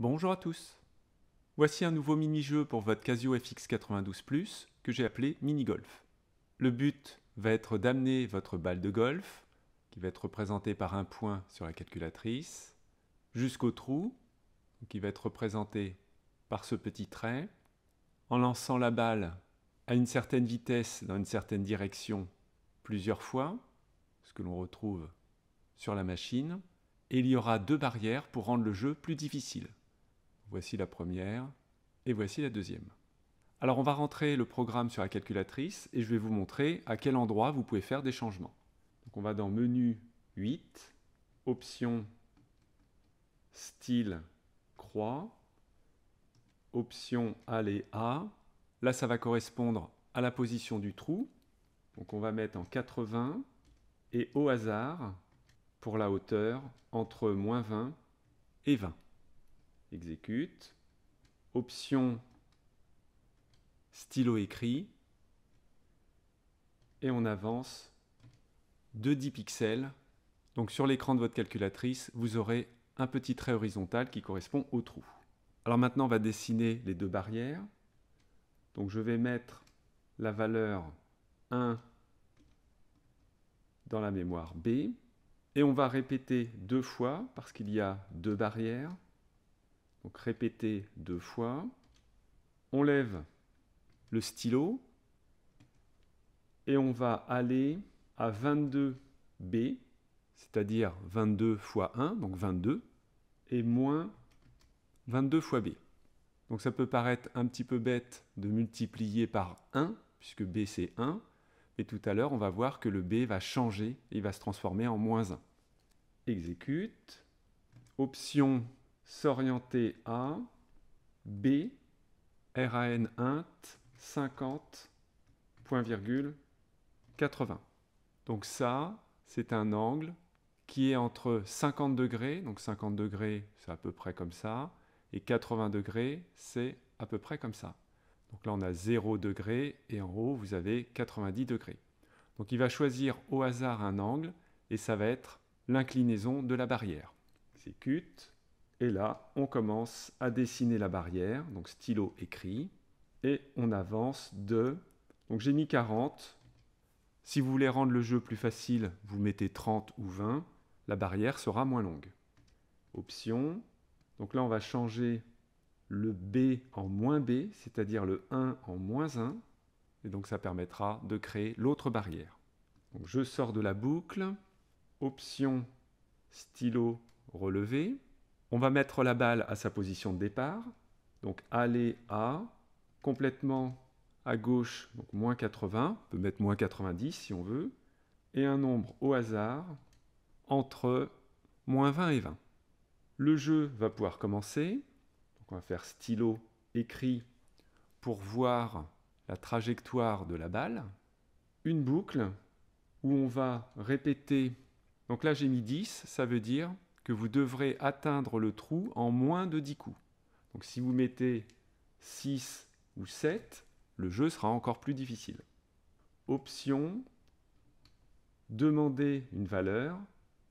Bonjour à tous Voici un nouveau mini-jeu pour votre Casio FX92+, que j'ai appelé mini-golf. Le but va être d'amener votre balle de golf, qui va être représentée par un point sur la calculatrice, jusqu'au trou, qui va être représenté par ce petit trait, en lançant la balle à une certaine vitesse dans une certaine direction plusieurs fois, ce que l'on retrouve sur la machine, et il y aura deux barrières pour rendre le jeu plus difficile. Voici la première et voici la deuxième. Alors on va rentrer le programme sur la calculatrice et je vais vous montrer à quel endroit vous pouvez faire des changements. Donc on va dans menu 8, option style croix, option aller à. Là ça va correspondre à la position du trou. Donc on va mettre en 80 et au hasard pour la hauteur entre moins 20 et 20 exécute, option stylo écrit, et on avance de 10 pixels. Donc sur l'écran de votre calculatrice, vous aurez un petit trait horizontal qui correspond au trou. Alors maintenant, on va dessiner les deux barrières. Donc je vais mettre la valeur 1 dans la mémoire B. Et on va répéter deux fois parce qu'il y a deux barrières. Donc répétez deux fois. On lève le stylo et on va aller à 22B, c'est-à-dire 22 fois 1, donc 22, et moins 22 fois B. Donc ça peut paraître un petit peu bête de multiplier par 1, puisque B c'est 1, mais tout à l'heure on va voir que le B va changer, il va se transformer en moins 1. Exécute, option s'orienter à B, RAN int 50, point virgule 80. Donc ça, c'est un angle qui est entre 50 degrés, donc 50 degrés c'est à peu près comme ça, et 80 degrés c'est à peu près comme ça. Donc là on a 0 degrés et en haut vous avez 90 degrés. Donc il va choisir au hasard un angle et ça va être l'inclinaison de la barrière. exécute et là, on commence à dessiner la barrière, donc stylo écrit, et on avance de... Donc j'ai mis 40. Si vous voulez rendre le jeu plus facile, vous mettez 30 ou 20, la barrière sera moins longue. Option. Donc là, on va changer le B en moins B, c'est-à-dire le 1 en moins 1, et donc ça permettra de créer l'autre barrière. je sors de la boucle, option stylo relevé, on va mettre la balle à sa position de départ. Donc aller à complètement à gauche, donc moins 80, on peut mettre moins 90 si on veut, et un nombre au hasard entre moins 20 et 20. Le jeu va pouvoir commencer. Donc on va faire stylo écrit pour voir la trajectoire de la balle. Une boucle où on va répéter. Donc là j'ai mis 10, ça veut dire vous devrez atteindre le trou en moins de 10 coups. Donc si vous mettez 6 ou 7, le jeu sera encore plus difficile. Option Demander une valeur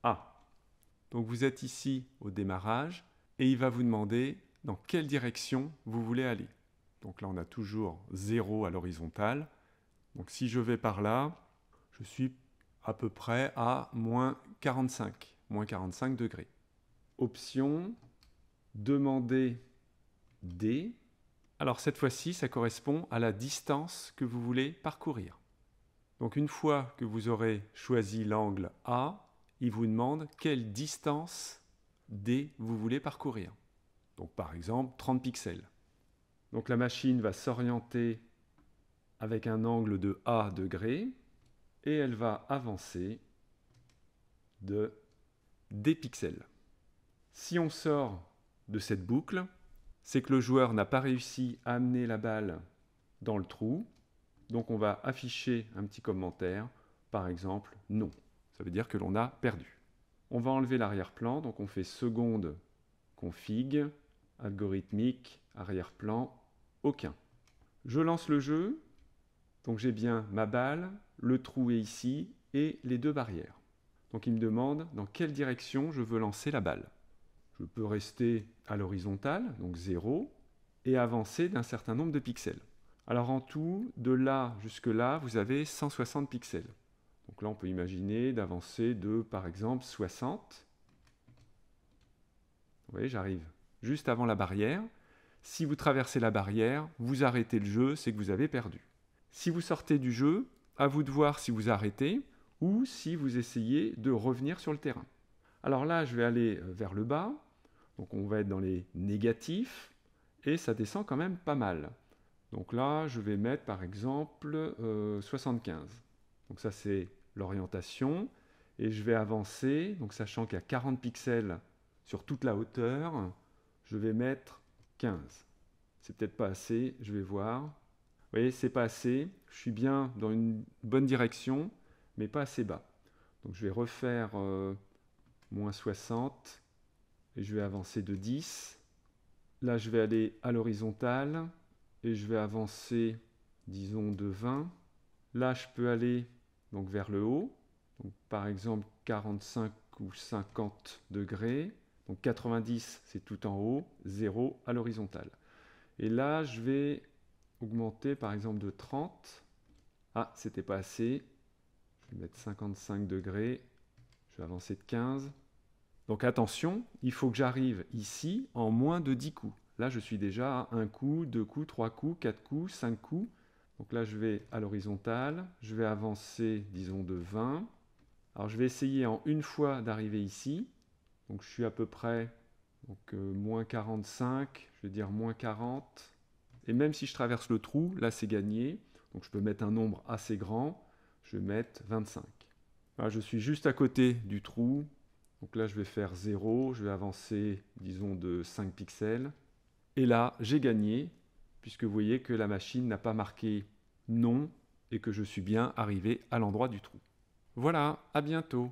A. Donc vous êtes ici au démarrage et il va vous demander dans quelle direction vous voulez aller. Donc là on a toujours 0 à l'horizontale. Donc si je vais par là, je suis à peu près à moins 45 moins 45 degrés. Option, demander D. Alors cette fois-ci, ça correspond à la distance que vous voulez parcourir. Donc une fois que vous aurez choisi l'angle A, il vous demande quelle distance D vous voulez parcourir. Donc par exemple 30 pixels. Donc la machine va s'orienter avec un angle de A degrés et elle va avancer de des pixels. Si on sort de cette boucle, c'est que le joueur n'a pas réussi à amener la balle dans le trou. Donc on va afficher un petit commentaire, par exemple non. Ça veut dire que l'on a perdu. On va enlever l'arrière-plan, donc on fait seconde config, algorithmique, arrière-plan, aucun. Je lance le jeu, donc j'ai bien ma balle, le trou est ici et les deux barrières. Donc il me demande dans quelle direction je veux lancer la balle. Je peux rester à l'horizontale, donc 0, et avancer d'un certain nombre de pixels. Alors en tout, de là jusque là, vous avez 160 pixels. Donc là, on peut imaginer d'avancer de, par exemple, 60. Vous voyez, j'arrive juste avant la barrière. Si vous traversez la barrière, vous arrêtez le jeu, c'est que vous avez perdu. Si vous sortez du jeu, à vous de voir si vous arrêtez ou si vous essayez de revenir sur le terrain. Alors là, je vais aller euh, vers le bas, donc on va être dans les négatifs, et ça descend quand même pas mal. Donc là, je vais mettre par exemple 75. Euh, donc ça, c'est l'orientation, et je vais avancer, donc sachant qu'il y a 40 pixels sur toute la hauteur, je vais mettre 15. C'est peut-être pas assez, je vais voir. Vous voyez, c'est pas assez, je suis bien dans une bonne direction, mais pas assez bas. Donc je vais refaire euh, moins 60 et je vais avancer de 10. Là, je vais aller à l'horizontale et je vais avancer, disons, de 20. Là, je peux aller donc vers le haut, donc par exemple 45 ou 50 degrés. Donc 90, c'est tout en haut, 0 à l'horizontale. Et là, je vais augmenter par exemple de 30. Ah, c'était pas assez. Je vais mettre 55 degrés. Je vais avancer de 15. Donc attention, il faut que j'arrive ici en moins de 10 coups. Là, je suis déjà à 1 coup, 2 coups, 3 coups, 4 coups, 5 coups. Donc là, je vais à l'horizontale. Je vais avancer, disons, de 20. Alors, je vais essayer en une fois d'arriver ici. Donc, je suis à peu près euh, moins 45, je vais dire moins 40. Et même si je traverse le trou, là, c'est gagné. Donc, je peux mettre un nombre assez grand je vais mettre 25. Ah, je suis juste à côté du trou, donc là je vais faire 0, je vais avancer disons de 5 pixels, et là j'ai gagné, puisque vous voyez que la machine n'a pas marqué non et que je suis bien arrivé à l'endroit du trou. Voilà, à bientôt